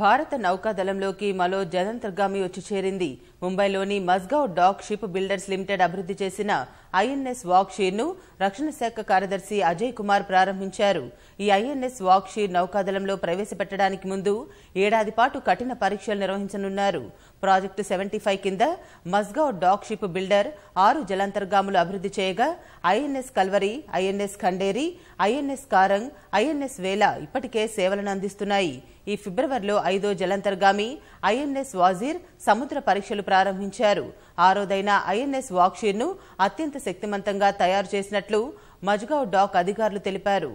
భారత నౌకాదళంలోకి మరో జలంతర్గామి వచ్చి చేరింది ముంబైలోని Mazagon dock ship builders limited అభివృద్ధి చేసిన ఐఎన్ఎస్ వాక్షీర్ను రక్షణ శాఖ కార్యదర్శి అజయ్ కుమార్ ప్రారంభించారు ఈ ఐఎన్ఎస్ వాక్షీర్ నౌకాదళంలో ప్రవేశపెట్టడానికి ముందు ఏడాది పాటు కఠిన పరీక్షలు నిర్వహించనున్నారు ప్రాజెక్టు సెవెంటీ ఫైవ్ కింద మజ్గావ్ డాక్ షిప్ బిల్డర్ ఆరు జలాంతర్గాములు అభివృద్ధి చేయగా INS Kalvari INS Khanderi INS Karanj INS Vela ఇప్పటికే సేవలను అందిస్తున్నాయి ఈ ఫిబ్రవరిలో ఆధ్వర్యంలో ఐదో జలంతర్గామి ఐఎన్ఎస్ వాజీర్ సముద్ర పరీక్షలు ప్రారంభించారు ఆరోదైన ఐఎన్ఎస్ వాక్షీర్ను అత్యంత శక్తిమంతంగా తయారు చేసినట్లు మజ్గావ్ డాక్ అధికారులు తెలిపారు